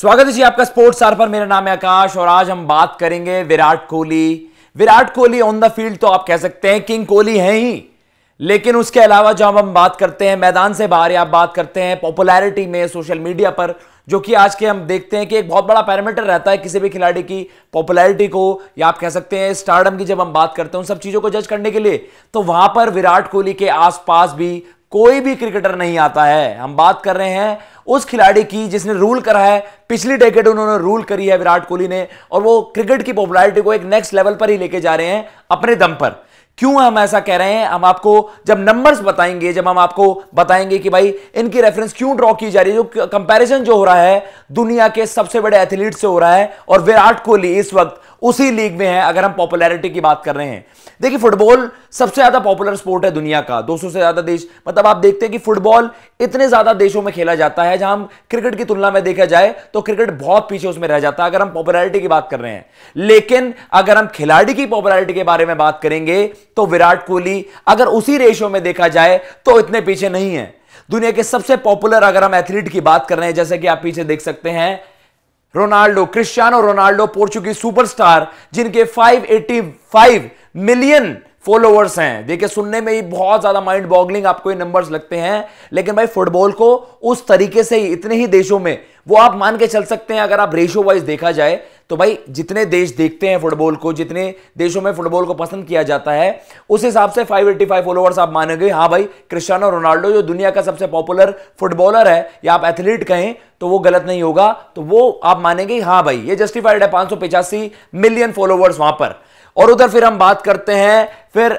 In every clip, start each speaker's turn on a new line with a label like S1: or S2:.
S1: स्वागत है जी आपका स्पोर्ट्स आर पर मेरा नाम है आकाश और आज हम बात करेंगे Virat Kohli Virat Kohli on the field तो आप कह सकते हैं किंग कोहली है ही लेकिन उसके अलावा जब हम बात करते हैं मैदान से बाहर आप बात करते हैं पॉपुलैरिटी में सोशल मीडिया पर जो कि आज के हम देखते हैं कि एक बहुत बड़ा पैरामीटर रहता है किसी भी खिलाड़ी की पॉपुलैरिटी को या आप कह सकते हैं स्टार्डम की जब हम बात करते हैं उन सब चीज़ों को जज करने के लिए तो वहां पर विराट कोहली के आसपास भी कोई भी क्रिकेटर नहीं आता है हम बात कर रहे हैं उस खिलाड़ी की जिसने रूल करा है पिछली डेकेट उन्होंने रूल करी है विराट कोहली ने और वो क्रिकेट की पॉपुलैरिटी को एक नेक्स्ट लेवल पर ही लेके जा रहे हैं अपने दम पर क्यों हम ऐसा कह रहे हैं हम आपको जब नंबर्स बताएंगे जब हम आपको बताएंगे कि भाई इनकी रेफरेंस क्यों ड्रॉ की जा रही है जो कंपैरिजन जो हो रहा है दुनिया के सबसे बड़े एथलीट से हो रहा है और विराट कोहली इस वक्त उसी लीग में है अगर हम पॉपुलैरिटी की बात कर रहे हैं देखिए फुटबॉल सबसे ज्यादा पॉपुलर स्पोर्ट है दुनिया का 200 से ज्यादा देश मतलब आप देखते हैं कि फुटबॉल इतने ज्यादा देशों में खेला जाता है जहां क्रिकेट की तुलना में देखा जाए तो क्रिकेट बहुत पीछे उसमें रह जाता है अगर हम पॉपुलैरिटी की बात कर रहे हैं लेकिन अगर हम खिलाड़ी की पॉपुलरिटी के बारे में बात करेंगे तो विराट कोहली अगर उसी रेशियो में देखा जाए तो इतने पीछे नहीं है दुनिया के सबसे पॉपुलर अगर हम एथलीट की बात कर रहे हैं जैसे कि आप पीछे देख सकते हैं Ronaldo Cristiano Ronaldo Portuguese superstar जिनके 585 मिलियन फॉलोअर्स हैं देखिए सुनने में ही बहुत ज्यादा माइंड बॉगलिंग आपको ये नंबर्स लगते हैं लेकिन भाई फुटबॉल को उस तरीके से ही इतने ही देशों में वो आप मान के चल सकते हैं अगर आप रेशो वाइज देखा जाए तो भाई जितने देश देखते हैं फुटबॉल को जितने देशों में फुटबॉल को पसंद किया जाता है उस हिसाब से 585 फॉलोअर्स आप गए हाँ भाई क्रिस्टियानो रोनाल्डो जो दुनिया का सबसे पॉपुलर फुटबॉलर है या आप एथलीट कहें तो वो गलत नहीं होगा तो वो आप मानेंगे हाँ भाई ये जस्टिफाइड है पांच मिलियन फॉलोअर्स वहां पर और उधर फिर हम बात करते हैं फिर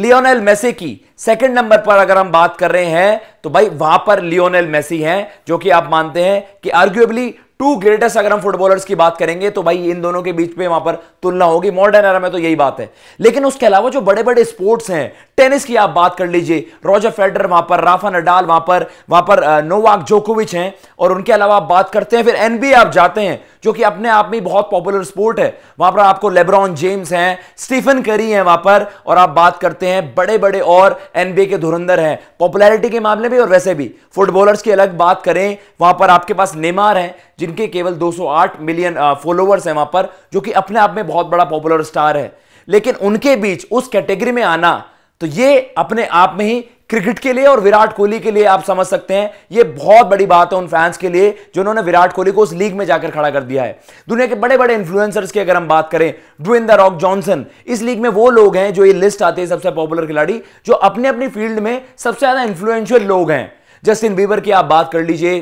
S1: लियोनेल मेसी की सेकंड नंबर पर अगर हम बात कर रहे हैं तो भाई वहां पर लियोनेल मेसी हैं जो कि आप मानते हैं कि आर्ग्यूएबली टू ग्रेटेस्ट अगर हम फुटबॉलर्स की बात करेंगे तो भाई इन दोनों के बीच में वहां पर तुलना होगी मॉडर्न एरा में तो यही बात है लेकिन उसके अलावा जो बड़े बड़े स्पोर्ट्स हैं टेनिस की आप बात कर लीजिए रॉजर फेडर वहां पर राफा नडाल वहां पर वहां पर नोवाक जोकोविच हैं और उनके अलावा आप बात करते हैं फिर एनबीए आप जाते हैं जो कि अपने आप में बहुत पॉपुलर स्पोर्ट है वहां पर आपको लेब्रॉन जेम्स हैं स्टीफन करी है वहां पर और आप बात करते हैं बड़े बड़े और एनबीए के धुरंधर हैं पॉपुलैरिटी के मामले में और वैसे भी फुटबॉलर्स की अलग बात करें वहां पर आपके पास नेमार हैं जिनके केवल 208 मिलियन फॉलोअर्स हैं वहां पर जो कि अपने आप में बहुत बड़ा पॉपुलर स्टार है लेकिन उनके बीच उस कैटेगरी में आना तो ये अपने आप में ही क्रिकेट के लिए और विराट कोहली के लिए आप समझ सकते हैं ये बहुत बड़ी बात है उन फैंस के लिए जिन्होंने विराट कोहली को उस लीग में जाकर खड़ा कर दिया है दुनिया के बड़े बड़े इन्फ्लुएंसर्स की अगर हम बात करें ड्वेन द रॉक जॉनसन इस लीग में वो लोग हैं जो ये लिस्ट आते हैं सबसे पॉपुलर खिलाड़ी जो अपने अपनी फील्ड में सबसे ज्यादा इन्फ्लुएंशियल लोग हैं जस्टिन बीबर की आप बात कर लीजिए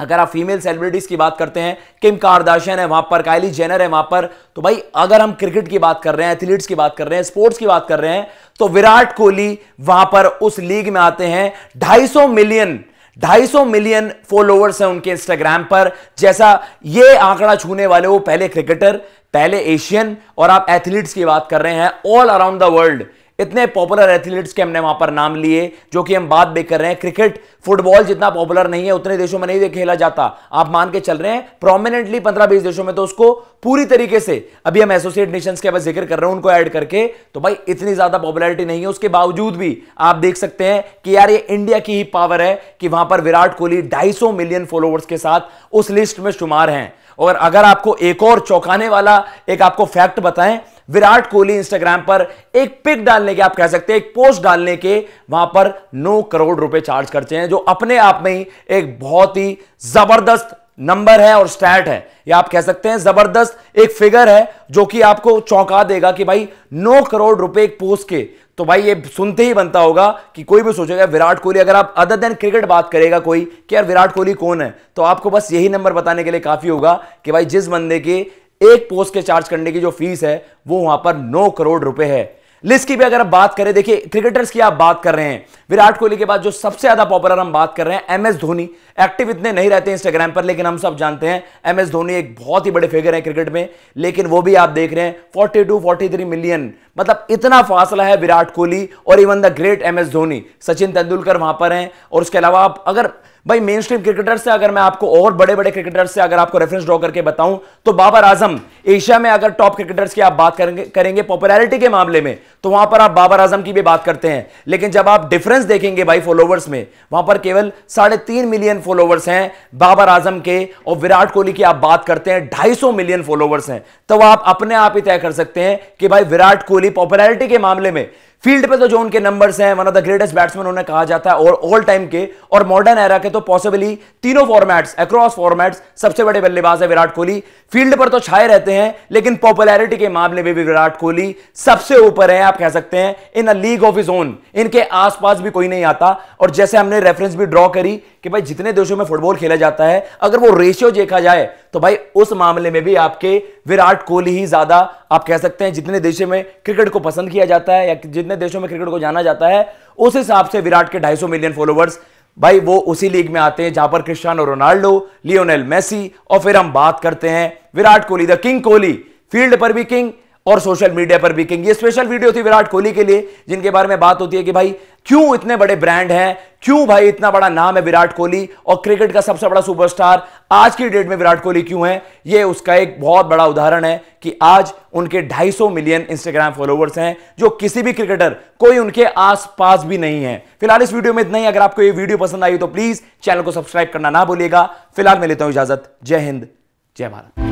S1: अगर आप फीमेल सेलिब्रिटीज की बात करते हैं किम कारदाशन है वहां पर कायली जेनर है वहां पर तो भाई अगर हम क्रिकेट की बात कर रहे हैं एथलीट्स की बात कर रहे हैं स्पोर्ट्स की बात कर रहे हैं तो विराट कोहली वहां पर उस लीग में आते हैं 250 मिलियन 250 मिलियन फॉलोअर्स हैं उनके इंस्टाग्राम पर जैसा ये आंकड़ा छूने वाले वो पहले क्रिकेटर पहले एशियन और आप एथलीट्स की बात कर रहे हैं ऑल अराउंड द वर्ल्ड इतने पॉपुलर एथलीट्स के हमने वहां पर नाम लिए जो कि हम बात भी कर रहे हैं क्रिकेट फुटबॉल जितना पॉपुलर नहीं है उतने देशों में नहीं खेला जाता आप मान के चल रहे हैं प्रोमिनेंटली पंद्रह बीस देशों में तो उसको पूरी तरीके से अभी हम एसोसिएट नेशन के बस जिक्र कर रहे हैं उनको ऐड करके तो भाई इतनी ज्यादा पॉपुलरिटी नहीं है उसके बावजूद भी आप देख सकते हैं कि यार ये इंडिया की ही पावर है कि वहां पर विराट कोहली ढाई मिलियन फॉलोअर्स के साथ उस लिस्ट में शुमार हैं और अगर आपको एक और चौंकाने वाला एक आपको फैक्ट बताएं विराट कोहली इंस्टाग्राम पर एक पिक डालने के आप कह सकते हैं एक पोस्ट डालने के वहां पर नौ करोड़ रुपए चार्ज करते हैं जो अपने आप में ही एक बहुत ही जबरदस्त नंबर है और स्टैट है या आप कह सकते हैं जबरदस्त एक फिगर है जो कि आपको चौंका देगा कि भाई नौ करोड़ रुपए एक पोस्ट के तो भाई ये सुनते ही बनता होगा कि कोई भी सोचेगा विराट कोहली अगर आप अदर देन क्रिकेट बात करेगा कोई कि यार विराट कोहली कौन है तो आपको बस यही नंबर बताने के लिए काफ़ी होगा कि भाई जिस बंदे के एक पोस्ट के चार्ज करने की जो फीस है वो वहां पर नौ करोड़ रुपए है लिस्ट की भी अगर आप बात करें देखिए क्रिकेटर्स की आप बात कर रहे हैं विराट कोहली के बाद जो सबसे ज्यादा पॉपुलर हम बात कर रहे हैं एम एस धोनी एक्टिव इतने नहीं रहते इंस्टाग्राम पर लेकिन हम सब जानते हैं एम एस धोनी एक बहुत ही बड़े फिगर हैं क्रिकेट में लेकिन वो भी आप देख रहे हैं 42 43 मिलियन मतलब इतना फासला है विराट कोहली और even the great M S Dhoni Sachin Tendulkar वहां पर हैं और उसके अलावा आप अगर भाई मेन स्ट्रीम क्रिकेटर से अगर मैं आपको और बड़े बड़े क्रिकेटर से अगर आपको रेफरेंस ड्रॉ करके बताऊं तो बाबर आजम एशिया में अगर टॉप क्रिकेटर्स की आप बात करेंगे करेंगे पॉपुलैरिटी के मामले में तो वहां पर आप बाबर आजम की भी बात करते हैं लेकिन जब आप डिफरेंस देखेंगे भाई फॉलोवर्स में वहां पर केवल साढ़े तीन मिलियन फॉलोवर्स हैं बाबर आजम के और विराट कोहली की आप बात करते हैं ढाई मिलियन फॉलोवर्स हैं तो आप अपने आप ही तय कर सकते हैं कि भाई विराट कोहली पॉपुलैरिटी के मामले में फील्ड पे तो जो उनके नंबर्स हैं one of the greatest batsman उन्हें कहा जाता है और ऑल टाइम के और मॉडर्न एरा के तो पॉसिबली तीनों फॉर्मेट्स अक्रॉस फॉर्मेट्स सबसे बड़े बल्लेबाज है विराट कोहली फील्ड पर तो छाए रहते हैं लेकिन पॉपुलैरिटी के मामले में भी विराट कोहली सबसे ऊपर है आप कह सकते हैं in a league of his own इनके आसपास भी कोई नहीं आता और जैसे हमने रेफरेंस भी ड्रॉ करी कि भाई जितने देशों में फुटबॉल खेला जाता है अगर वो रेशियो देखा जाए तो भाई उस मामले में भी आपके विराट कोहली ही ज्यादा आप कह सकते हैं जितने देशों में क्रिकेट को पसंद किया जाता है या जितने जितने देशों में क्रिकेट को जाना जाता है उस हिसाब से विराट के 250 मिलियन फॉलोवर्स भाई वो उसी लीग में आते हैं जहां पर क्रिस्टियानो रोनाल्डो लियोनेल मेसी और फिर हम बात करते हैं Virat Kohli the king Kohli field पर भी किंग और सोशल मीडिया पर भी कहेंगे स्पेशल वीडियो थी विराट कोहली के लिए जिनके बारे में बात होती है कि भाई क्यों इतने बड़े ब्रांड हैं क्यों भाई इतना बड़ा नाम है विराट कोहली और क्रिकेट का सबसे बड़ा सुपरस्टार आज की डेट में विराट कोहली क्यों है ये उसका एक बहुत बड़ा उदाहरण है कि आज उनके 250 मिलियन इंस्टाग्राम फॉलोवर्स हैं जो किसी भी क्रिकेटर कोई उनके आसपास भी नहीं है फिलहाल इस वीडियो में इतना ही अगर आपको ये वीडियो पसंद आई तो प्लीज चैनल को सब्सक्राइब करना ना भूलिएगा फिलहाल मैं लेता हूं इजाजत जय हिंद जय भारत